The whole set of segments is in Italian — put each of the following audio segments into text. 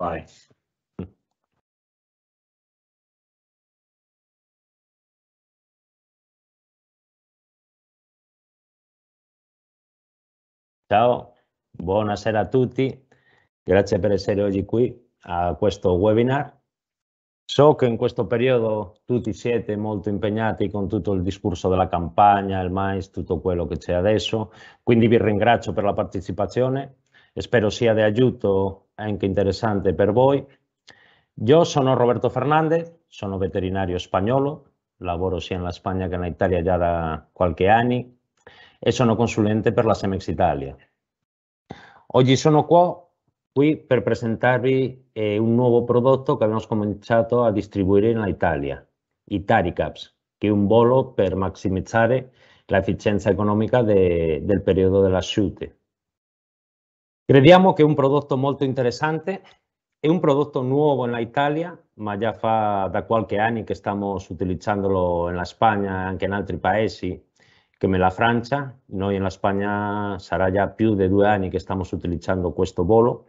Vai. Ciao, buonasera a tutti, grazie per essere oggi qui a questo webinar. So che in questo periodo tutti siete molto impegnati con tutto il discorso della campagna, il mais, tutto quello che c'è adesso, quindi vi ringrazio per la partecipazione spero sia di aiuto e anche interessante per voi. Io sono Roberto Fernandez, sono veterinario spagnolo, lavoro sia in Spagna che nell'Italia già da qualche anno e sono consulente per la Semex Italia. Oggi sono qua qui per presentarvi eh, un nuovo prodotto che abbiamo cominciato a distribuire in Italia, i Taricaps, che è un volo per massimizzare l'efficienza economica de, del periodo delle asciute. Crediamo che è un prodotto molto interessante, è un prodotto nuovo in Italia, ma già fa da qualche anno che stiamo utilizzandolo in Spagna e anche in altri paesi come la Francia. Noi in Spagna sarà già più di due anni che stiamo utilizzando questo volo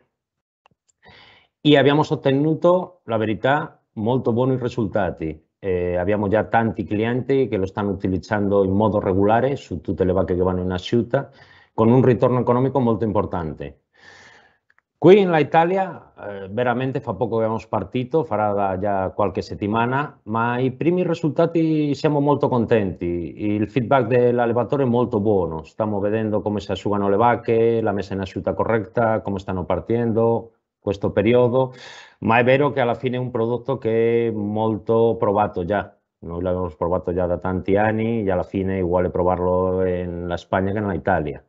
e abbiamo ottenuto, la verità, molto buoni risultati. Eh, abbiamo già tanti clienti che lo stanno utilizzando in modo regolare su tutte le vacche che vanno in asciutta con un ritorno economico molto importante. Aquí en la Italia eh, veramente fa poco que hemos partido, farà ya già qualche settimana, ma i primi risultati siamo molto contenti. Il feedback dell'allevatore è molto buono, stiamo vedendo come si asciugano le vacche, la en in correcta, corretta, come stanno partendo este periodo, pero es vero che alla fine è un prodotto che è molto provato già. Noi hemos provato ya da tanti anni e alla fine igual uguale probarlo en la que en in Italia.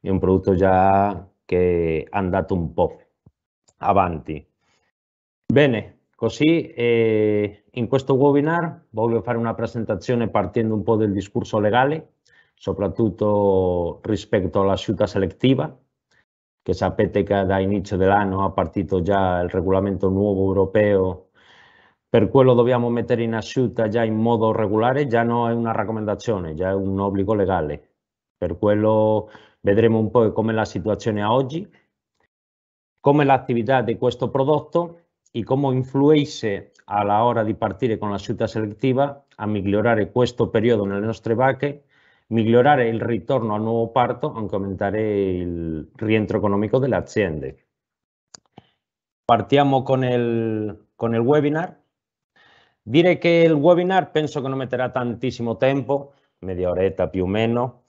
È un prodotto già che è andato un po' avanti. Bene, così eh, in questo webinar voglio fare una presentazione partendo un po' del discorso legale, soprattutto rispetto alla all'asciutta selettiva, che sapete che da inizio dell'anno ha partito già il regolamento nuovo europeo, per quello dobbiamo mettere in asciutta già in modo regolare, già non è una raccomandazione, già è un obbligo legale. Per quello Vedremo un po' com'è la situazione a oggi, come l'attività di questo prodotto e come influisce alla hora di partire con la scelta selettiva a migliorare questo periodo nelle nostre vacche, migliorare il ritorno al nuovo parto, anche aumentare il rientro economico delle aziende. Partiamo con il, con il webinar. Direi che il webinar penso che non metterà tantissimo tempo, media oretta più o meno,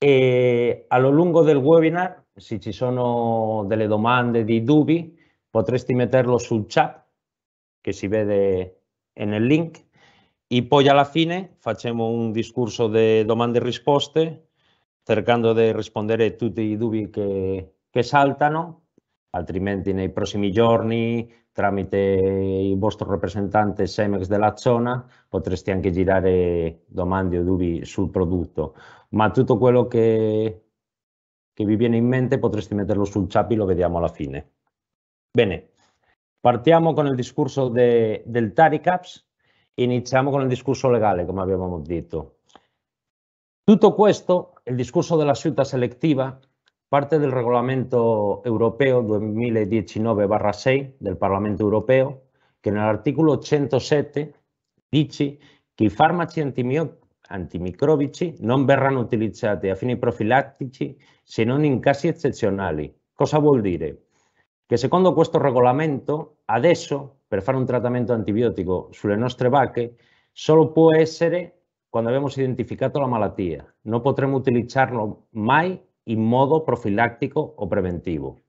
e a lo lungo del webinar, se ci sono delle domande, dei dubbi, potresti metterlo sul chat che si vede nel link e poi alla fine facciamo un discorso di domande e risposte cercando di rispondere a tutti i dubbi che, che saltano altrimenti nei prossimi giorni tramite il vostro rappresentante Semex della zona potreste anche girare domande o dubbi sul prodotto, ma tutto quello che, che vi viene in mente potresti metterlo sul chat, e lo vediamo alla fine. Bene, partiamo con il discorso de, del Taricaps, iniziamo con il discorso legale come abbiamo detto. Tutto questo, il discorso della scelta selettiva, parte del regolamento europeo 2019-6 del Parlamento europeo, che nell'articolo 107 dice che i farmaci antimicrobici non verranno utilizzati a fini profilattici se non in casi eccezionali. Cosa vuol dire? Che secondo questo regolamento, adesso, per fare un trattamento antibiotico sulle nostre vacche, solo può essere quando abbiamo identificato la malattia. Non potremo utilizzarlo mai in modo profilattico o preventivo.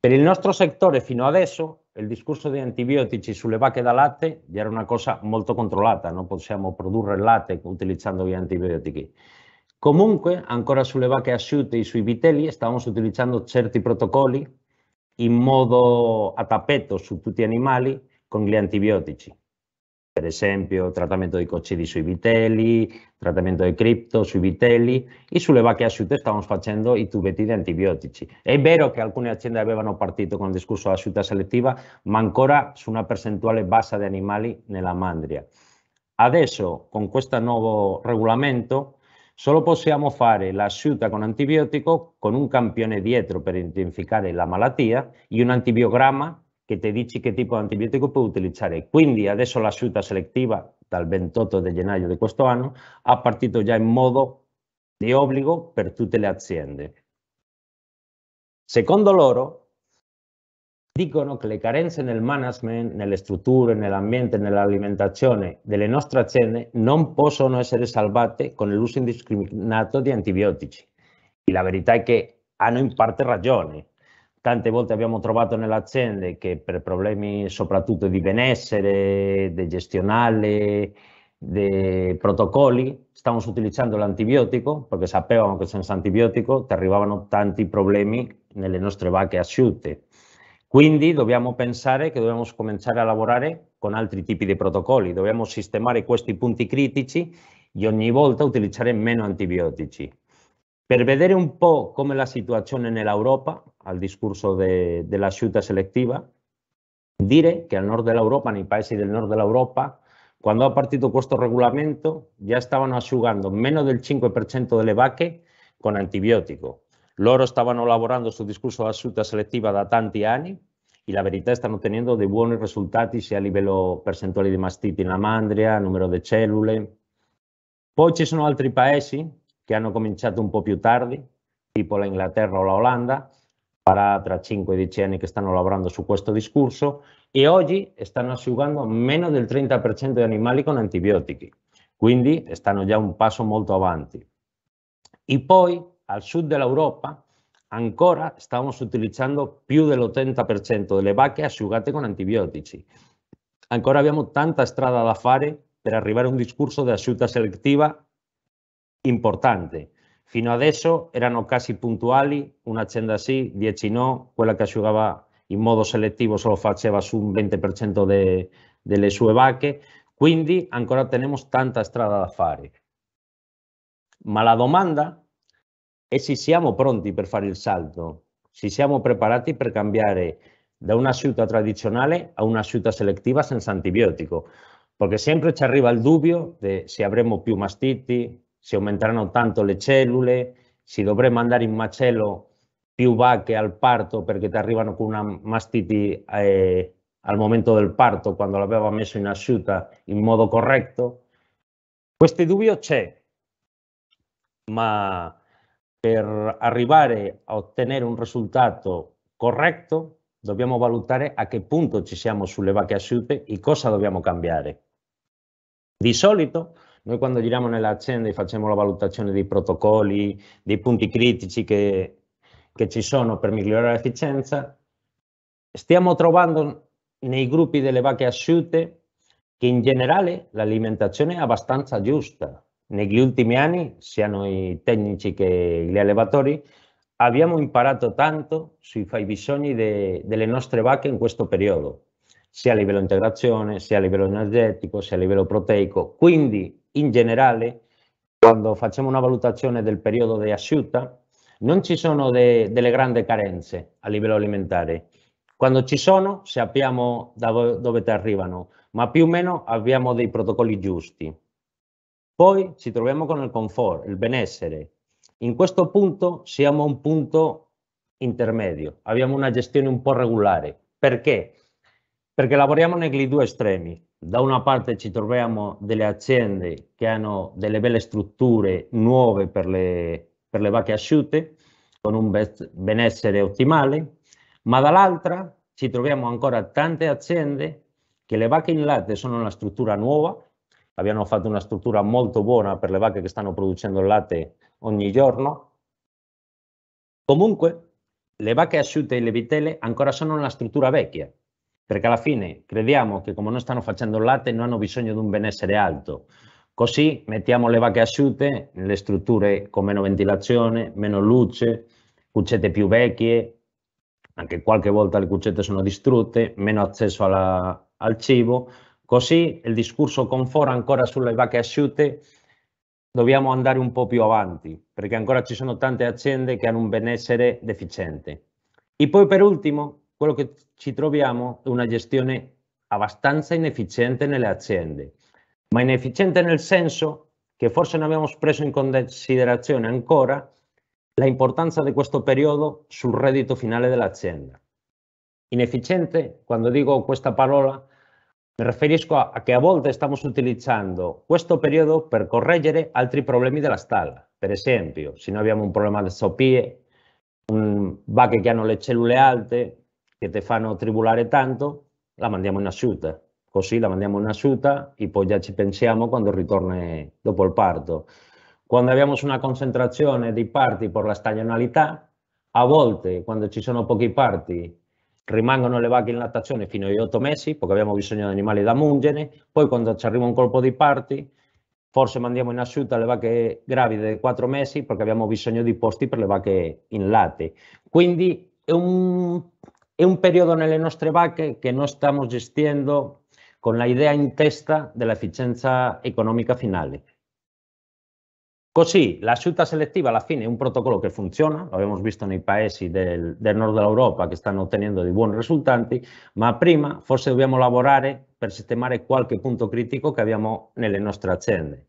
Per il nostro settore fino adesso il discorso di antibiotici sulle vacche da latte già era una cosa molto controllata, non possiamo produrre latte utilizzando gli antibiotici. Comunque, ancora sulle vacche asciutte e sui vitelli, stavamo utilizzando certi protocolli in modo a tappeto su tutti gli animali con gli antibiotici per esempio trattamento di coccidi sui vitelli, trattamento di cripto sui vitelli e sulle vacche asciutte stavamo facendo i tubetti di antibiotici. È vero che alcune aziende avevano partito con il discorso asciutta selettiva, ma ancora su una percentuale bassa di animali nella mandria. Adesso, con questo nuovo regolamento, solo possiamo fare l'asciutta con antibiotico con un campione dietro per identificare la malattia e un antibiogramma che ti dici che tipo di antibiotico puoi utilizzare. Quindi adesso la scelta selettiva dal 28 di gennaio di questo anno ha partito già in modo di obbligo per tutte le aziende. Secondo loro dicono che le carenze nel management, nelle strutture, nell'ambiente, nell'alimentazione delle nostre aziende non possono essere salvate con l'uso indiscriminato di antibiotici. E la verità è che hanno in parte ragione, tante volte abbiamo trovato nelle aziende che per problemi soprattutto di benessere, di gestionale, di protocolli, stavano utilizzando l'antibiotico perché sapevamo che senza antibiotico ti arrivavano tanti problemi nelle nostre vacche asciutte. Quindi dobbiamo pensare che dobbiamo cominciare a lavorare con altri tipi di protocolli, dobbiamo sistemare questi punti critici e ogni volta utilizzare meno antibiotici. Per vedere un cómo es la situación en Europa al discurso de, la sciuta selectiva, dire que al Europa, Europa, ni países del norte de Europa, cuando ha partito questo regolamento, ya estaban asciugando menos del 5% del vacche con antibiótico Loro elaborando su discurso discurso la sciuta selectiva da tanti años y la verità stanno obteniendo de resultados, risultati si a nivel percentuale de mastiti la mandria, número de células, Poi ci sono altri países che hanno cominciato un po' più tardi, tipo la Inghilterra o la Olanda, farà tra 5-10 e anni che stanno lavorando su questo discorso e oggi stanno asciugando meno del 30% di animali con antibiotici, quindi stanno già un passo molto avanti. E poi al sud dell'Europa ancora stiamo utilizzando più dell'80% delle vacche asciugate con antibiotici. Ancora abbiamo tanta strada da fare per arrivare a un discorso di asciutta selettiva importante. Fino eso eran erano casi una un'azienda sí, 10 no, quella que ayudaba in modo selectivo solo faceva su un 20% de, delle sue vacche, quindi ancora tenemos tanta strada da fare. Ma la domanda es si siamo pronti per fare il salto, si siamo preparati per cambiare da una asciuta tradizionale a una asciuta selectiva senza antibiotico, porque siempre ci arriva el dubbio de si avremo più mastiti, si aumenteranno tanto le cellule, si dovremmo andare in macello più vacche al parto perché ti arrivano con una mastiti eh, al momento del parto quando l'aveva messo in asciutta in modo corretto. Questo dubbio c'è, ma per arrivare a ottenere un risultato corretto dobbiamo valutare a che punto ci siamo sulle vacche asciutte e cosa dobbiamo cambiare. Di solito noi quando giriamo nelle aziende facciamo la valutazione dei protocolli, dei punti critici che, che ci sono per migliorare l'efficienza. Stiamo trovando nei gruppi delle vacche asciutte che in generale l'alimentazione è abbastanza giusta. Negli ultimi anni, sia noi tecnici che gli allevatori, abbiamo imparato tanto sui fai bisogni de, delle nostre vacche in questo periodo, sia a livello integrazione, sia a livello energetico, sia a livello proteico. Quindi in generale, quando facciamo una valutazione del periodo di asciutta, non ci sono de, delle grandi carenze a livello alimentare. Quando ci sono sappiamo da dove ti arrivano, ma più o meno abbiamo dei protocolli giusti. Poi ci troviamo con il comfort, il benessere. In questo punto siamo a un punto intermedio, abbiamo una gestione un po' regolare. Perché? perché lavoriamo negli due estremi. Da una parte ci troviamo delle aziende che hanno delle belle strutture nuove per le, per le vacche asciutte, con un benessere ottimale, ma dall'altra ci troviamo ancora tante aziende che le vacche in latte sono una struttura nuova, abbiamo fatto una struttura molto buona per le vacche che stanno producendo il latte ogni giorno. Comunque, le vacche asciutte e le vitelle ancora sono una struttura vecchia, perché alla fine crediamo che come non stanno facendo il latte non hanno bisogno di un benessere alto. Così mettiamo le vacche asciutte nelle strutture con meno ventilazione, meno luce, cuccette più vecchie, anche qualche volta le cuccette sono distrutte, meno accesso alla, al cibo. Così il discorso confort ancora sulle vacche asciutte dobbiamo andare un po' più avanti, perché ancora ci sono tante aziende che hanno un benessere deficiente. E poi per ultimo quello che ci troviamo è una gestione abbastanza inefficiente nelle aziende, ma inefficiente nel senso che forse non abbiamo preso in considerazione ancora la importanza di questo periodo sul reddito finale dell'azienda. Inefficiente, quando dico questa parola, mi riferisco a, che a volte stiamo utilizzando questo periodo per correggere altri problemi della stalla. Per esempio, se noi abbiamo un problema di sopie, un bacche che hanno le cellule alte, che ti fanno tribulare tanto, la mandiamo in asciutta. Così la mandiamo in asciutta e poi già ci pensiamo quando ritorna dopo il parto. Quando abbiamo una concentrazione di parti per la stagionalità, a volte quando ci sono pochi parti rimangono le vacche in lattazione fino agli otto mesi perché abbiamo bisogno di animali da mungere, poi quando ci arriva un colpo di parti forse mandiamo in asciutta le vacche gravide di quattro mesi perché abbiamo bisogno di posti per le vacche in latte. Quindi è un è un periodo nelle nostre vacche che non stiamo gestendo con l'idea in testa dell'efficienza economica finale. Così la scelta selettiva alla fine è un protocollo che funziona, lo abbiamo visto nei paesi del, del nord dell'Europa che stanno ottenendo dei buoni risultati, ma prima forse dobbiamo lavorare per sistemare qualche punto critico che abbiamo nelle nostre aziende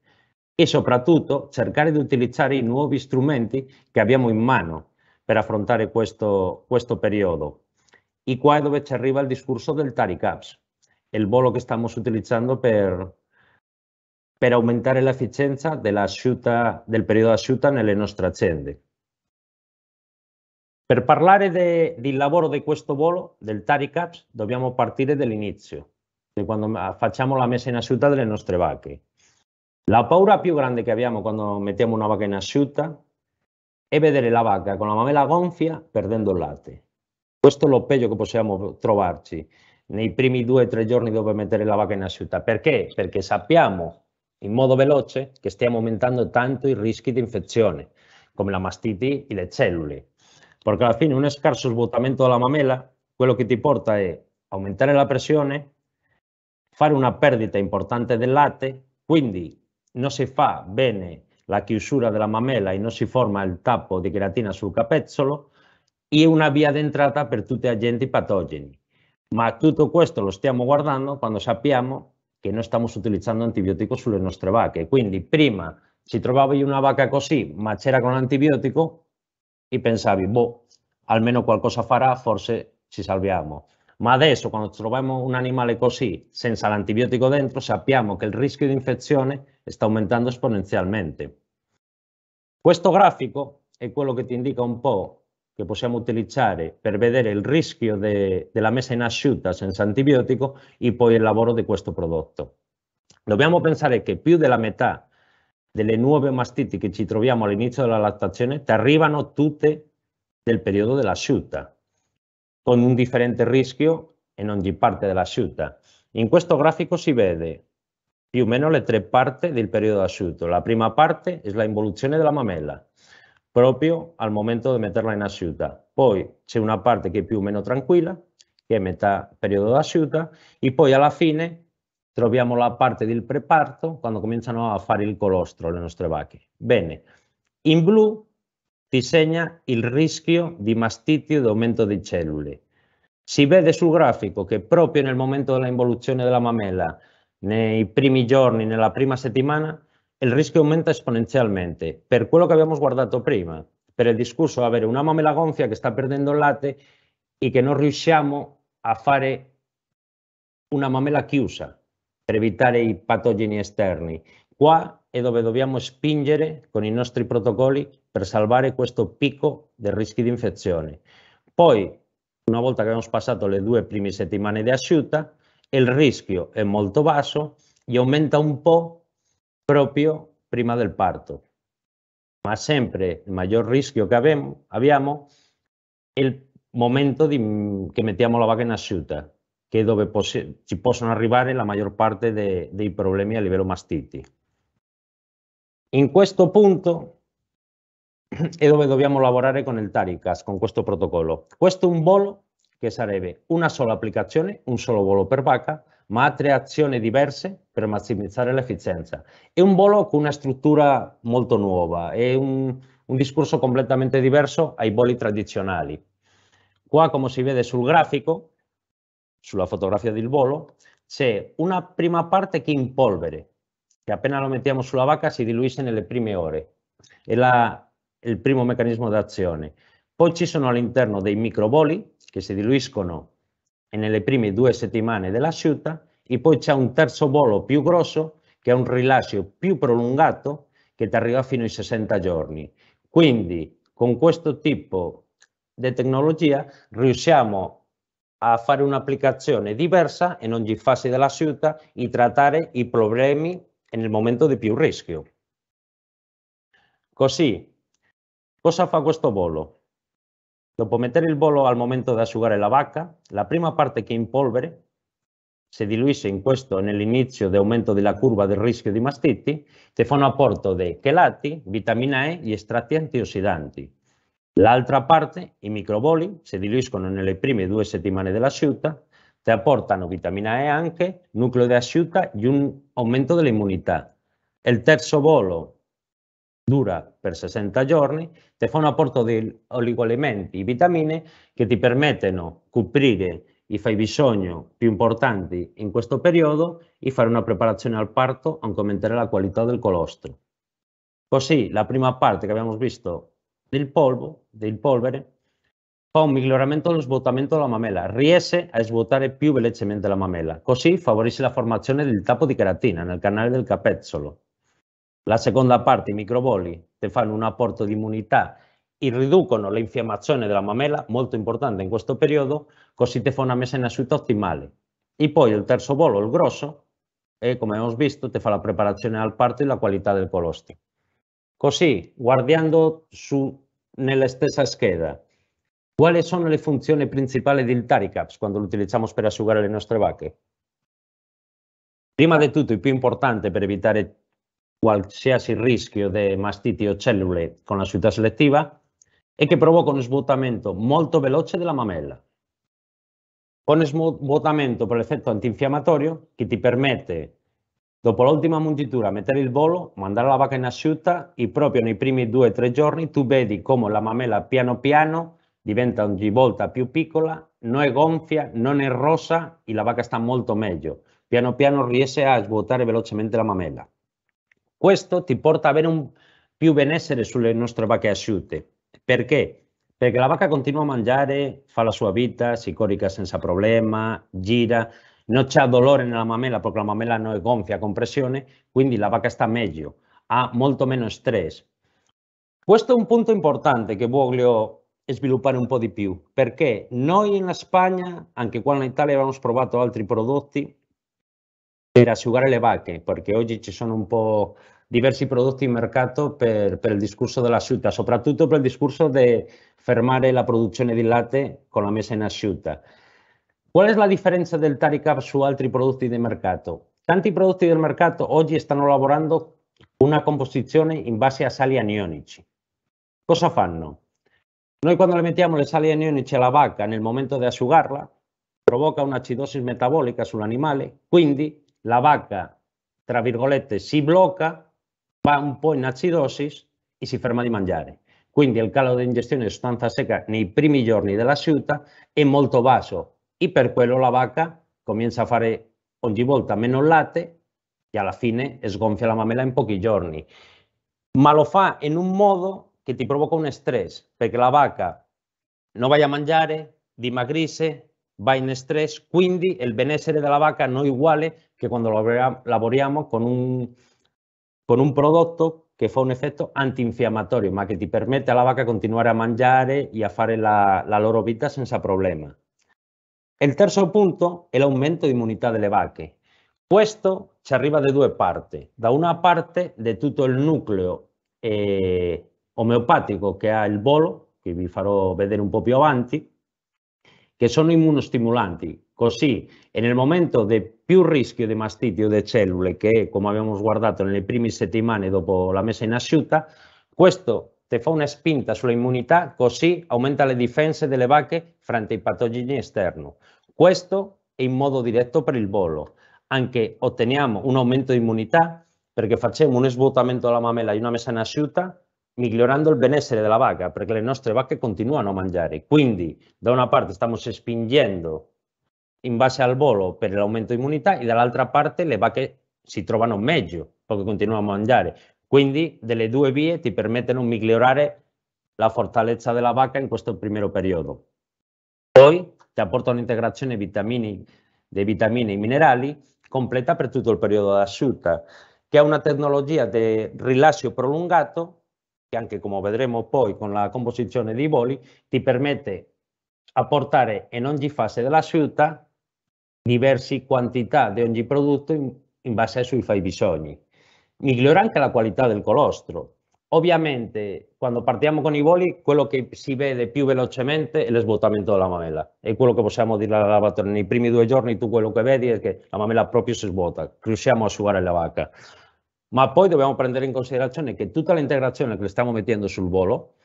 e soprattutto cercare di utilizzare i nuovi strumenti che abbiamo in mano per affrontare questo, questo periodo, qua è dove ci arriva il discorso del taricaps, il volo che stiamo utilizzando per, per aumentare l'efficienza del periodo di asciutta nelle nostre aziende. Per parlare de, del lavoro di questo volo, del taricaps, dobbiamo partire dall'inizio, di quando facciamo la messa in asciutta delle nostre vacche. La paura più grande che abbiamo quando mettiamo una vacca in asciutta è vedere la vacca con la mamella gonfia perdendo il latte. Questo è lo peggio che possiamo trovarci nei primi due o tre giorni dopo mettere la vacca in asciutta. Perché? Perché sappiamo in modo veloce che stiamo aumentando tanto i rischi di infezione, come la mastiti e le cellule. Perché alla fine un scarso svuotamento della mamella, quello che ti porta è aumentare la pressione, fare una perdita importante del latte, quindi non si fa bene la chiusura della mamella e non si forma il tappo di creatina sul capezzolo, è una via d'entrata per tutti gli agenti patogeni. Ma tutto questo lo stiamo guardando quando sappiamo che non stiamo utilizzando antibiotico sulle nostre vacche. Quindi prima ci trovavi una vacca così, ma c'era con l'antibiotico e pensavi, boh, almeno qualcosa farà, forse ci salviamo. Ma adesso quando troviamo un animale così, senza l'antibiotico dentro, sappiamo che il rischio di infezione sta aumentando esponenzialmente. Questo grafico è quello che ti indica un po' che possiamo utilizzare per vedere il rischio de, della messa in asciutta senza antibiotico e poi il lavoro di questo prodotto. Dobbiamo pensare che più della metà delle nuove mastiti che ci troviamo all'inizio della lattazione ti arrivano tutte del periodo dell'asciutta, con un differente rischio in ogni parte dell'asciutta. In questo grafico si vede più o meno le tre parti del periodo asciutto. La prima parte è la involuzione della mamella, proprio al momento di metterla in asciutta. Poi c'è una parte che è più o meno tranquilla, che è metà periodo d'asciutta, e poi alla fine troviamo la parte del preparto, quando cominciano a fare il colostro le nostre vacche. Bene, in blu ti segna il rischio di mastitio ed aumento di cellule. Si vede sul grafico che proprio nel momento della involuzione della mammella, nei primi giorni, nella prima settimana, il rischio aumenta esponenzialmente per quello che abbiamo guardato prima, per il discorso di avere una mamma gonfia che sta perdendo il latte e che non riusciamo a fare una mammella chiusa per evitare i patogeni esterni. Qua è dove dobbiamo spingere con i nostri protocolli per salvare questo picco del rischio di infezione. Poi, una volta che abbiamo passato le due prime settimane di asciutta, il rischio è molto basso e aumenta un po' propio prima del parto. más siempre el mayor riesgo que habíamos, habíamos, el momento di, que la vaca en que que es dove si pueden possono la mayor parte de, los problemas a nivel mastiti. En este punto es donde dobbiamo lavorare con el Taricas, con questo protocolo. Questo un bolo que sarebbe una sola aplicación, un solo bolo per vaca, ma ha tre azioni diverse per massimizzare l'efficienza. È un volo con una struttura molto nuova, è un, un discorso completamente diverso ai voli tradizionali. Qua, come si vede sul grafico, sulla fotografia del volo, c'è una prima parte che è in polvere, che appena lo mettiamo sulla vacca si diluisce nelle prime ore. È la, il primo meccanismo d'azione. Poi ci sono all'interno dei microvoli che si diluiscono e nelle prime due settimane della sciuta e poi c'è un terzo volo più grosso che ha un rilascio più prolungato che ti arriva fino ai 60 giorni. Quindi con questo tipo di tecnologia riusciamo a fare un'applicazione diversa in ogni fase della sciuta e trattare i problemi nel momento di più rischio. Così, cosa fa questo volo? Dopo mettere il bollo al momento di asciugare la vacca, la prima parte che in polvere si diluisce in questo nell'inizio di aumento della curva del rischio di mastiti, ti fa un apporto di chelati, vitamina E, e estratti antiossidanti. L'altra parte, i microboli, si diluiscono nelle prime due settimane dell'asciutta, ti apportano vitamina E anche, nucleo di asciutta e un aumento dell'immunità. Il terzo bolo, dura per 60 giorni, ti fa un apporto di oligoelementi, vitamine che ti permettono di coprire i fabbisogni più importanti in questo periodo e fare una preparazione al parto, aumentare la qualità del colostro. Così la prima parte che abbiamo visto del polvo, del polvere, fa un miglioramento dello svuotamento della mamella, riesce a svuotare più velocemente la mamella, così favorisce la formazione del tappo di keratina nel canale del capezzolo, la seconda parte, i microboli, ti fanno un apporto di immunità e riducono l'infiammazione della mammella, molto importante in questo periodo, così ti fa una messa in asciutto ottimale. E poi il terzo bolo, il grosso, e come abbiamo visto ti fa la preparazione al parto e la qualità del colostro. Così, guardando su, nella stessa scheda, quali sono le funzioni principali del Taricaps quando lo utilizziamo per asciugare le nostre vacche? Prima di tutto, il più importante per evitare qualsiasi rischio di mastiti o cellule con la suità selettiva e che provoca un svuotamento molto veloce della mammella. Con svuotamento per l'effetto antinfiammatorio che ti permette, dopo l'ultima mungitura, mettere il volo, mandare la vacca in asciutta e proprio nei primi due o tre giorni tu vedi come la mammella piano piano diventa ogni volta più piccola, non è gonfia, non è rossa e la vacca sta molto meglio. Piano piano riesce a svuotare velocemente la mammella. Questo ti porta a avere un più benessere sulle nostre vacche asciutte. Perché? Perché la vacca continua a mangiare, fa la sua vita, si corica senza problema, gira, non c'è dolore nella mammella perché la mammella non è gonfia con pressione, quindi la vacca sta meglio, ha molto meno stress. Questo è un punto importante che voglio sviluppare un po' di più, perché noi in Spagna, anche qua in Italia, abbiamo provato altri prodotti per asciugare le vacche, perché oggi ci sono un po' diversi prodotti in mercato per, per il discorso della dell'asciutta, soprattutto per il discorso di fermare la produzione di latte con la messa in asciutta. Qual è la differenza del Taricap su altri prodotti di mercato? Tanti prodotti del mercato oggi stanno lavorando una composizione in base a sali anionici. Cosa fanno? Noi quando le mettiamo le sali anionici alla vacca nel momento di asciugarla, provoca un'acidosi metabolica sull'animale, quindi la vacca, tra virgolette, si blocca va un po' in acidosis e si ferma di mangiare. Quindi il calo di ingestione di sostanza seca nei primi giorni della sciuta è molto basso e per quello la vacca comincia a fare ogni volta meno latte e alla fine sgonfia la mammella in pochi giorni. Ma lo fa in un modo che ti provoca un stress, perché la vacca non vai a mangiare, dimagrisce, va in stress, quindi il benessere della vacca non è uguale che quando lavoriamo con un con un producto que fue un efecto antiinflamatorio, más que te permite a la vaca continuar a mangiare y a hacer la, la loro vida senza problema. El tercer punto aumento de inmunidad de la vaca. Puesto se arriba de dos partes. Da una parte de todo el núcleo eh, homeopático que que el el bolo, que vi farò vedere un más adelante, que son inmunostimulantes. immunostimolanti. Così, el momento de... più rischio di mastitio delle cellule che, come abbiamo guardato nelle prime settimane dopo la messa in asciutta, questo ti fa una spinta sull'immunità, così aumenta le difese delle vacche frente ai patogeni esterni. Questo è in modo diretto per il volo. Anche otteniamo un aumento di immunità perché facciamo un svuotamento della mamella e una messa in asciutta migliorando il benessere della vacca, perché le nostre vacche continuano a mangiare. Quindi, da una parte stiamo spingendo in base al volo per l'aumento di immunità e dall'altra parte le vacche si trovano meglio perché continuano a mangiare. Quindi delle due vie ti permettono di migliorare la fortalezza della vacca in questo primo periodo. Poi ti apporta un'integrazione di vitamine e minerali completa per tutto il periodo d'asciutta, che è una tecnologia di rilascio prolungato che anche come vedremo poi con la composizione dei voli ti permette apportare in ogni fase dell'asciutta diversi quantità di ogni prodotto in, in base ai suoi fai bisogni. Migliora anche la qualità del colostro. Ovviamente, quando partiamo con i voli, quello che si vede più velocemente è lo svuotamento della mamella. È quello che possiamo dire alla lavatrice. Nei primi due giorni tu quello che vedi è che la mamella proprio si svuota, riusciamo a sugare la vacca. Ma poi dobbiamo prendere in considerazione che tutta l'integrazione che le stiamo mettendo sul volo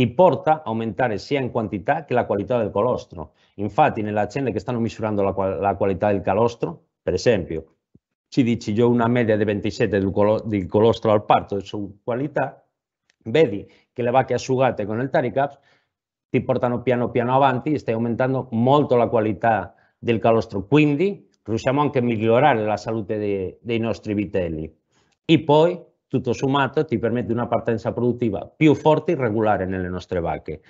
Importa aumentare sia in quantità che la qualità del colostro. Infatti nelle aziende che stanno misurando la, la qualità del colostro, per esempio, ci dici io una media di 27 del colo, di colostro al parto su qualità, vedi che le vacche asciugate con il Taricaps ti portano piano piano avanti, e stai aumentando molto la qualità del calostro, quindi riusciamo anche a migliorare la salute dei, dei nostri vitelli. E poi tutto sommato ti permette una partenza produttiva più forte e regolare nelle nostre vacche.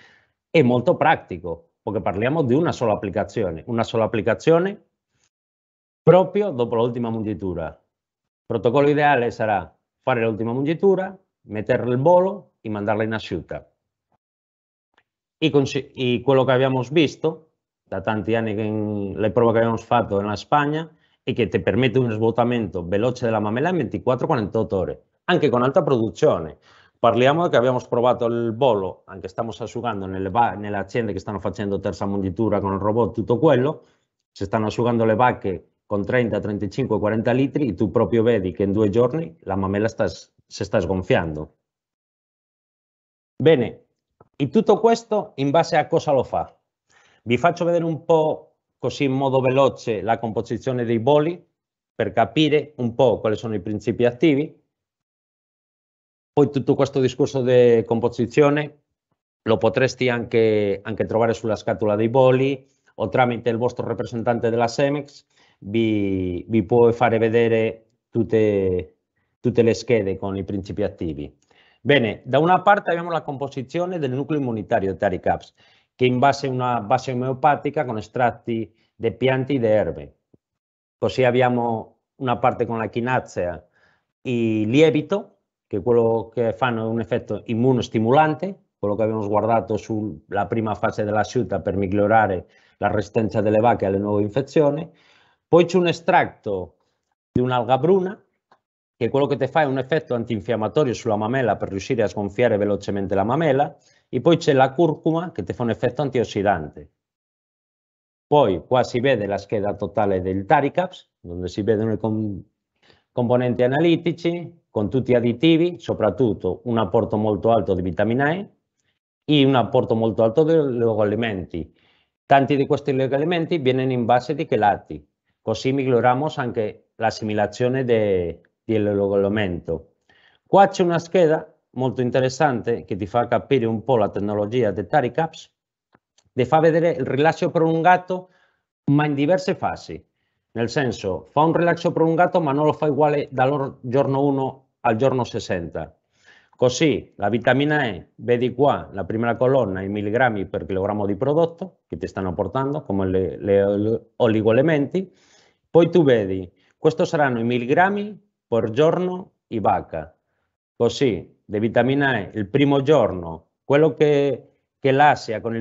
È molto pratico, perché parliamo di una sola applicazione, una sola applicazione proprio dopo l'ultima mungitura. Il protocollo ideale sarà fare l'ultima mungitura, metterla al volo e mandarla in asciutta. E, quello che abbiamo visto da tanti anni in, le prove che abbiamo fatto nella Spagna è che ti permette un svuotamento veloce della mammella in 24-48 ore anche con alta produzione. Parliamo che abbiamo provato il volo, anche stiamo asciugando nelle, nelle aziende che stanno facendo terza munditura con il robot, tutto quello, si stanno asciugando le vacche con 30, 35, 40 litri, e tu proprio vedi che in due giorni la mammella sta, si sta sgonfiando. Bene, e tutto questo in base a cosa lo fa? Vi faccio vedere un po' così in modo veloce la composizione dei voli per capire un po' quali sono i principi attivi. Poi tutto questo discorso di composizione lo potresti anche, anche, trovare sulla scatola dei bolli o tramite il vostro rappresentante della Semex vi, vi può fare vedere tutte, tutte le schede con i principi attivi. Bene, da una parte abbiamo la composizione del nucleo immunitario di Taricaps, che in base a una base omeopatica con estratti di piante e di erbe. Così abbiamo una parte con la chinazea e lievito, che quello che fanno è un effetto immunostimolante, quello che abbiamo guardato sulla prima fase della sciuta per migliorare la resistenza delle vacche alle nuove infezioni. Poi c'è un estratto di un'alga bruna che quello che ti fa è un effetto antinfiammatorio sulla mamella per riuscire a sgonfiare velocemente la mamella. e poi c'è la curcuma che ti fa un effetto antiossidante. Poi qua si vede la scheda totale del Taricaps, dove si vedono i componenti analitici, con tutti gli additivi, soprattutto un apporto molto alto di vitamina E e un apporto molto alto di oligoelementi. Tanti di questi oligoelementi vengono in base di chelati, così miglioriamo anche l'assimilazione del dell'oligoelemento. Qua c'è una scheda molto interessante che ti fa capire un po' la tecnologia di Taricaps, ti fa vedere il rilascio prolungato ma in diverse fasi. Nel senso, fa un rilascio prolungato ma non lo fa uguale dal giorno 1 al giorno 60. Così la vitamina E, vedi qua la prima colonna, i milligrammi per chilogrammo di prodotto che ti stanno portando, come le, le oligoelementi, poi tu vedi, questo saranno i milligrammi per giorno vacca. Così, di vitamina E, il primo giorno, quello che, che lascia con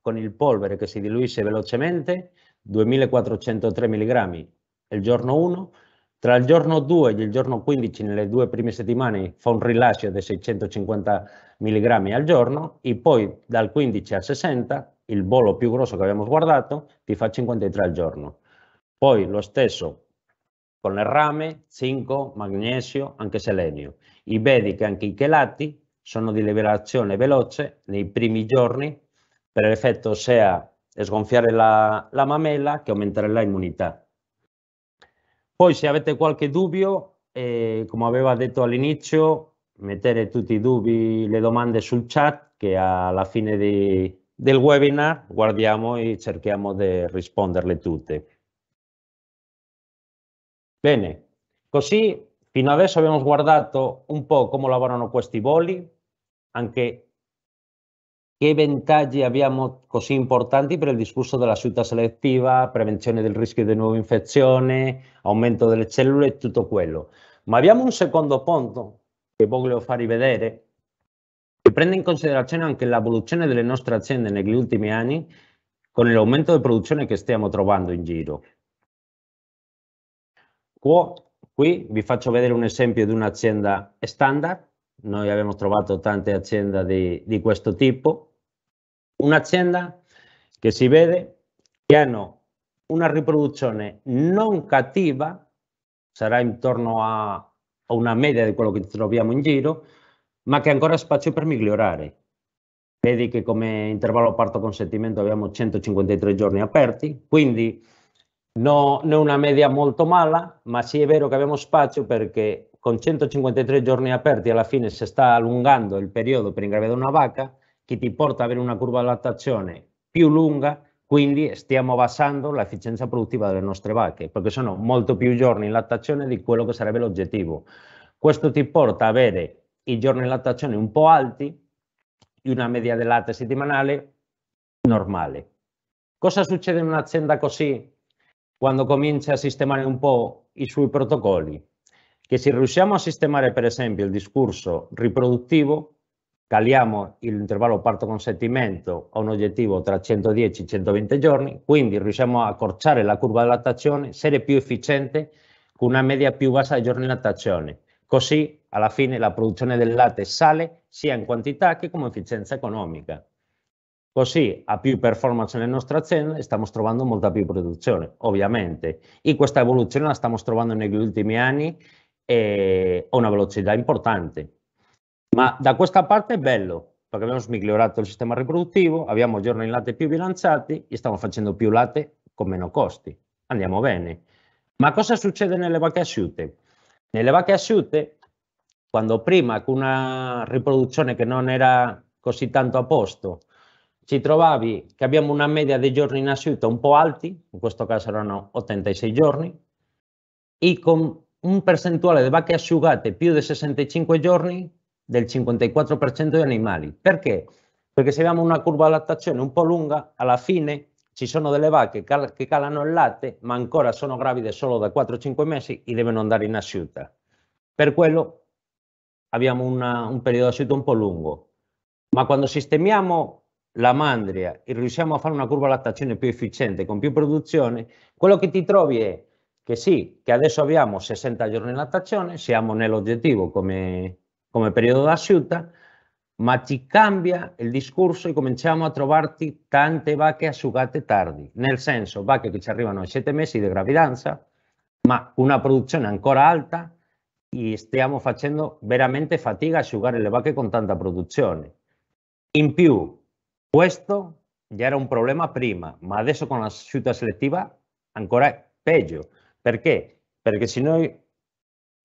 con il polvere che si diluisce velocemente, 2403 mg il giorno 1, tra il giorno 2 e il giorno 15 nelle due prime settimane fa un rilascio di 650 mg al giorno e poi dal 15 al 60, il volo più grosso che abbiamo guardato, ti fa 53 al giorno. Poi lo stesso con il rame, zinco, magnesio, anche selenio. I vedi che anche i chelati sono di liberazione veloce nei primi giorni per l'effetto sia sgonfiare la, la mammella che aumenterà l'immunità. Poi se avete qualche dubbio, eh, come aveva detto all'inizio, mettere tutti i dubbi, le domande sul chat che alla fine di, del webinar guardiamo e cerchiamo di risponderle tutte. Bene, così fino adesso abbiamo guardato un po' come lavorano questi voli, anche che vantaggi abbiamo così importanti per il discorso della suita selettiva, prevenzione del rischio di nuove infezioni, aumento delle cellule e tutto quello. Ma abbiamo un secondo punto che voglio farvi vedere, che prende in considerazione anche l'evoluzione delle nostre aziende negli ultimi anni con l'aumento di produzione che stiamo trovando in giro. qui vi faccio vedere un esempio di un'azienda standard, noi abbiamo trovato tante aziende di, di questo tipo, Un'azienda che si vede che hanno una riproduzione non cattiva, sarà intorno a, una media di quello che troviamo in giro, ma che ha ancora spazio per migliorare. Vedi che come intervallo parto consentimento abbiamo 153 giorni aperti, quindi non è una media molto mala, ma sì è vero che abbiamo spazio perché con 153 giorni aperti alla fine si sta allungando il periodo per ingravidare una vacca, che ti porta ad avere una curva di lattazione più lunga, quindi stiamo abbassando l'efficienza produttiva delle nostre vacche, perché sono molto più giorni in lattazione di quello che sarebbe l'obiettivo. Questo ti porta ad avere i giorni in lattazione un po' alti e una media del latte settimanale normale. Cosa succede in un'azienda così quando comincia a sistemare un po' i suoi protocolli? Che se riusciamo a sistemare per esempio il discorso riproduttivo, caliamo l'intervallo parto-consentimento a un obiettivo tra 110 e 120 giorni, quindi riusciamo a accorciare la curva dell'attazione, essere più efficiente con una media più bassa di giorni di lattazione. Così alla fine la produzione del latte sale sia in quantità che come efficienza economica. Così a più performance nelle nostre aziende stiamo trovando molta più produzione, ovviamente. E questa evoluzione la stiamo trovando negli ultimi anni eh, a una velocità importante. Ma da questa parte è bello, perché abbiamo smigliorato il sistema riproduttivo, abbiamo giorni in latte più bilanciati e stiamo facendo più latte con meno costi. Andiamo bene. Ma cosa succede nelle vacche asciutte? Nelle vacche asciutte, quando prima con una riproduzione che non era così tanto a posto, ci trovavi che abbiamo una media di giorni in asciutta un po' alti, in questo caso erano 86 giorni, e con un percentuale di vacche asciugate più di 65 giorni del 54% di animali. Perché? Perché se abbiamo una curva di lattazione un po' lunga, alla fine ci sono delle vacche che calano il latte, ma ancora sono gravide solo da 4-5 mesi e devono andare in asciutta. Per quello abbiamo una, un periodo asciutto un po' lungo. Ma quando sistemiamo la mandria e riusciamo a fare una curva di lattazione più efficiente, con più produzione, quello che ti trovi è che sì, che adesso abbiamo 60 giorni di lattazione, siamo nell'obiettivo come, come periodo da asciutta, ma ci cambia il discorso e cominciamo a trovarti tante vacche asciugate tardi, nel senso vacche che ci arrivano a sette mesi di gravidanza, ma una produzione ancora alta e stiamo facendo veramente fatica a asciugare le vacche con tanta produzione. In più, questo già era un problema prima, ma adesso con la l'asciutta selettiva ancora è peggio. Perché? Perché se noi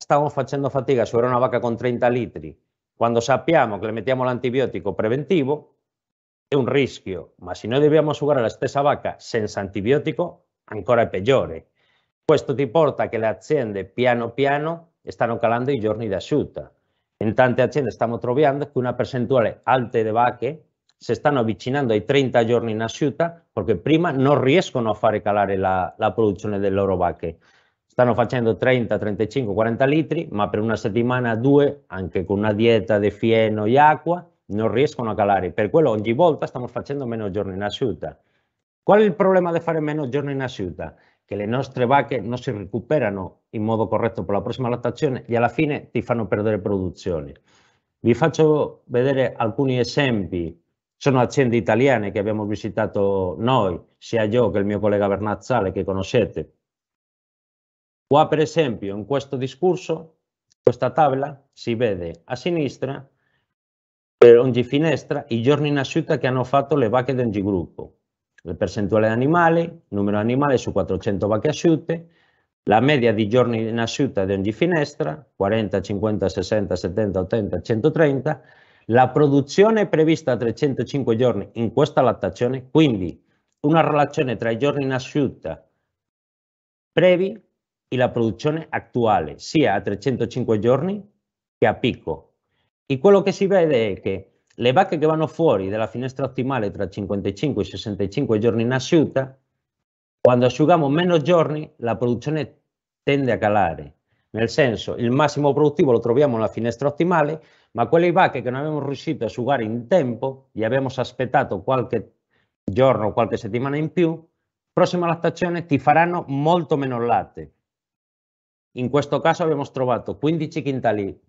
stiamo facendo fatica su una vacca con 30 litri, quando sappiamo che le mettiamo l'antibiotico preventivo, è un rischio, ma se noi dobbiamo sugare la stessa vacca senza antibiotico, ancora è peggiore. Questo ti porta che le aziende piano piano stanno calando i giorni di asciutta. In tante aziende stiamo trovando che una percentuale alta di vacche si stanno avvicinando ai 30 giorni in asciutta perché prima non riescono a fare calare la, la produzione delle loro vacche stanno facendo 30, 35, 40 litri, ma per una settimana, due, anche con una dieta di fieno e acqua, non riescono a calare. Per quello ogni volta stiamo facendo meno giorni in asciutta. Qual è il problema di fare meno giorni in asciutta? Che le nostre vacche non si recuperano in modo corretto per la prossima lattazione e alla fine ti fanno perdere produzioni. Vi faccio vedere alcuni esempi. Sono aziende italiane che abbiamo visitato noi, sia io che il mio collega Bernazzale che conoscete Qua per esempio in questo discorso, questa tabla, si vede a sinistra per ogni finestra i giorni in asciutta che hanno fatto le vacche di ogni gruppo, il percentuale di animali, numero di animali su 400 vacche asciutte, la media di giorni in asciutta di ogni finestra, 40, 50, 60, 70, 80, 130, la produzione prevista a 305 giorni in questa lattazione, quindi una relazione tra i giorni in asciutta brevi y la produzione attuale, sia a 305 giorni che a picco. E quello che si vede è che le vacche che vanno fuori dalla finestra ottimale tra 55 e 65 giorni in asciutta, quando asciughiamo meno giorni, la produzione tende a calare. Nel senso, il massimo produttivo lo troviamo nella finestra ottimale, ma quelle vacche che non abbiamo riuscito a asciugare in tempo, gli abbiamo aspettato qualche giorno, qualche settimana in più, prossima lattazione ti faranno molto meno latte. In questo caso abbiamo trovato 15 quintali